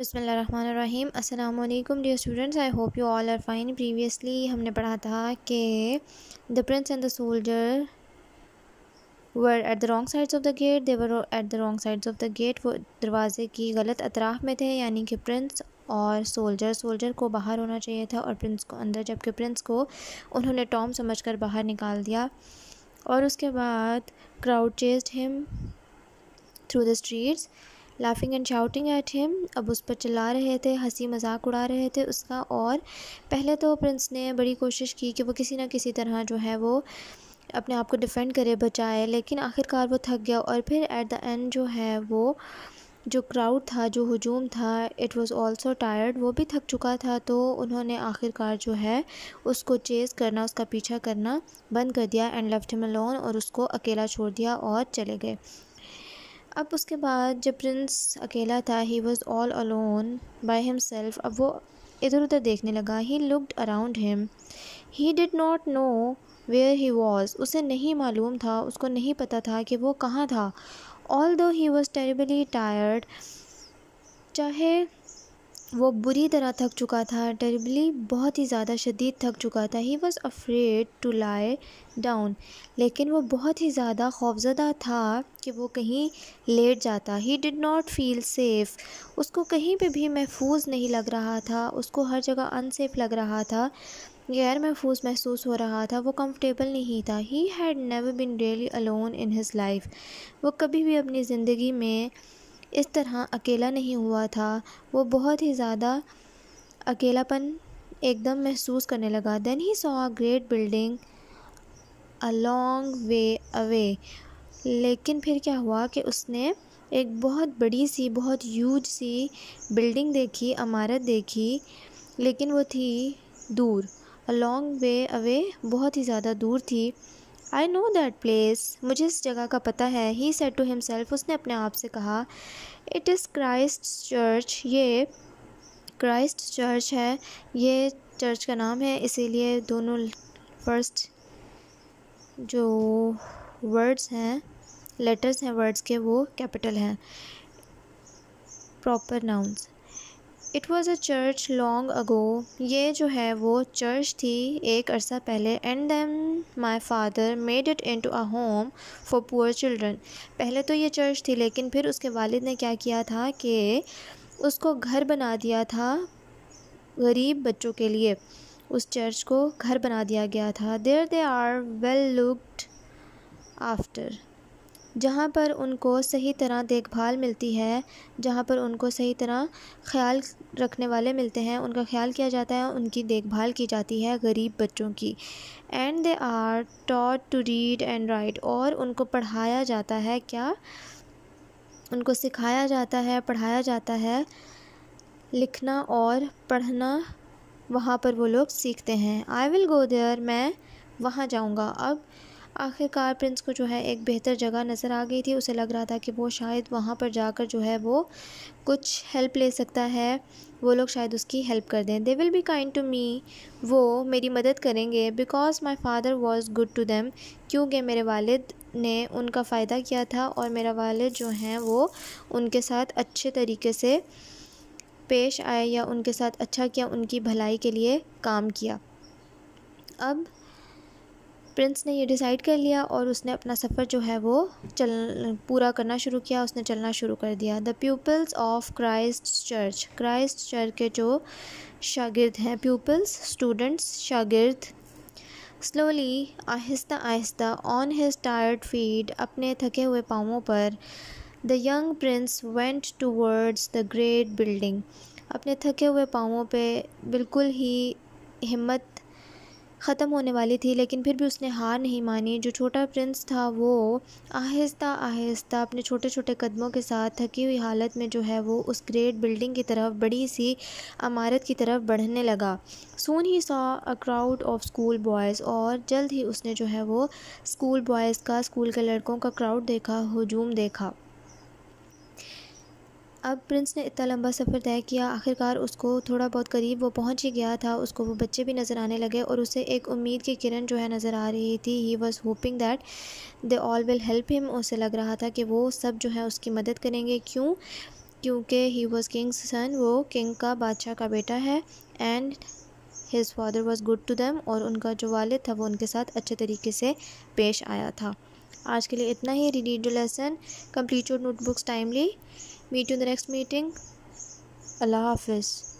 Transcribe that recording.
बसमीम अल्लाम dear students I hope you all are fine previously हमने पढ़ा था कि the prince and the soldier were at the wrong sides of the gate they were at the wrong sides of the gate वो दरवाज़े की गलत अतराफ़ में थे यानी कि प्रिंस और सोल्जर सोल्जर को बाहर होना चाहिए था और प्रिंस को अंदर जबकि प्रिंस को उन्होंने टॉम समझ कर बाहर निकाल दिया और उसके बाद crowd chased him through the streets laughing and shouting at him अब उस पर चिल्ला रहे थे हंसी मजाक उड़ा रहे थे उसका और पहले तो प्रिंस ने बड़ी कोशिश की कि वो किसी ना किसी तरह जो है वो अपने आप को डिफेंड करे बचाए लेकिन आखिरकार वो थक गया और फिर एट द एंड जो है वो जो क्राउड था जो हजूम था इट वाज आल्सो टायर्ड वो भी थक चुका था तो उन्होंने आखिरकार जो है उसको चेज़ करना उसका पीछा करना बंद कर दिया एंड लेफ्ट में लोन और उसको अकेला छोड़ दिया और चले गए अब उसके बाद जब प्रिंस अकेला था he was all alone him himself अब वो इधर उधर देखने लगा he looked around him he did not know where he was उसे नहीं मालूम था उसको नहीं पता था कि वो कहाँ था ऑल दो ही वॉज़ टेरिबली टायर्ड चाहे वो बुरी तरह थक चुका था टेरिबली बहुत ही ज़्यादा शदीद थक चुका था he was afraid to lie down लेकिन वो बहुत ही ज़्यादा खौफजदा था कि वो कहीं लेट जाता he did not feel safe उसको कहीं पे भी महफूज नहीं लग रहा था उसको हर जगह अनसेफ़ लग रहा था गैर महफूज महसूस हो रहा था वो कंफर्टेबल नहीं था he had never been really alone in his life वो कभी भी अपनी ज़िंदगी में इस तरह अकेला नहीं हुआ था वो बहुत ही ज़्यादा अकेलापन एकदम महसूस करने लगा then he saw a great building a long way away लेकिन फिर क्या हुआ कि उसने एक बहुत बड़ी सी बहुत यूज सी बिल्डिंग देखी इमारत देखी लेकिन वो थी दूर अ लॉन्ग वे अवे बहुत ही ज़्यादा दूर थी आई नो दैट प्लेस मुझे इस जगह का पता है ही सेट टू हिमसेल्फ उसने अपने आप से कहा इट इज़ क्राइस्ट चर्च ये क्राइस्ट चर्च है ये चर्च का नाम है इसीलिए दोनों फर्स्ट जो वर्ड्स हैं लेटर्स हैं वर्ड्स के वो कैपिटल हैं proper nouns it was a church long ago ये जो है वो चर्च थी एक अरसा पहले and then my father made it into a home for poor children पहले तो ये चर्च थी लेकिन फिर उसके वालिद ने क्या किया था कि उसको घर बना दिया था गरीब बच्चों के लिए उस चर्च को घर बना दिया गया था there they are well looked after जहाँ पर उनको सही तरह देखभाल मिलती है जहाँ पर उनको सही तरह ख्याल रखने वाले मिलते हैं उनका ख्याल किया जाता है उनकी देखभाल की जाती है गरीब बच्चों की and they are taught to read and write और उनको पढ़ाया जाता है क्या उनको सिखाया जाता है पढ़ाया जाता है लिखना और पढ़ना वहाँ पर वो लोग सीखते हैं आई विल गो देयर मैं वहाँ जाऊँगा अब आखिरकार प्रिंस को जो है एक बेहतर जगह नज़र आ गई थी उसे लग रहा था कि वो शायद वहाँ पर जाकर जो है वो कुछ हेल्प ले सकता है वो लोग शायद उसकी हेल्प कर दें they will be kind to me वो मेरी मदद करेंगे because my father was good to them क्योंकि मेरे वालद ने उनका फ़ायदा किया था और मेरा वालद जो हैं वो उनके साथ अच्छे तरीके से पेश आए या उनके साथ अच्छा किया उनकी भलाई के लिए काम किया अब प्रिंस ने ये डिसाइड कर लिया और उसने अपना सफ़र जो है वो चल पूरा करना शुरू किया उसने चलना शुरू कर दिया the peoples of Christ church Christ church के जो शागिर्द हैं पीपल्स स्टूडेंट्स शागिर्द स्लोली आहिस्ता आहिस्ता ऑन हिज टायर्ड फीड अपने थके हुए पाँवों पर the young prince went towards the great building अपने थके हुए पाँवों पे बिल्कुल ही हिम्मत ख़त्म होने वाली थी लेकिन फिर भी उसने हार नहीं मानी जो छोटा प्रिंस था वो आहिस्ता आहिस्ता अपने छोटे छोटे कदमों के साथ थकी हुई हालत में जो है वो उस ग्रेट बिल्डिंग की तरफ बड़ी सी इमारत की तरफ बढ़ने लगा soon he saw a crowd of school boys और जल्द ही उसने जो है वो स्कूल बॉयज़ का स्कूल के लड़कों का क्राउड देखा हजूम देखा अब प्रिंस ने इतना लंबा सफ़र तय किया आखिरकार उसको थोड़ा बहुत करीब वो पहुंच ही गया था उसको वो बच्चे भी नज़र आने लगे और उसे एक उम्मीद की किरण जो है नज़र आ रही थी he was hoping that they all will help him उसे लग रहा था कि वो सब जो है उसकी मदद करेंगे क्यों क्योंकि ही वॉज़ किंग्स सन वो किंग का बादशाह का बेटा है and his father was good to them और उनका जो वालद था वो उनके साथ अच्छे तरीके से पेश आया था आज के लिए इतना ही read lesson complete your notebooks timely meet you the next meeting अल्लाह हाफिज़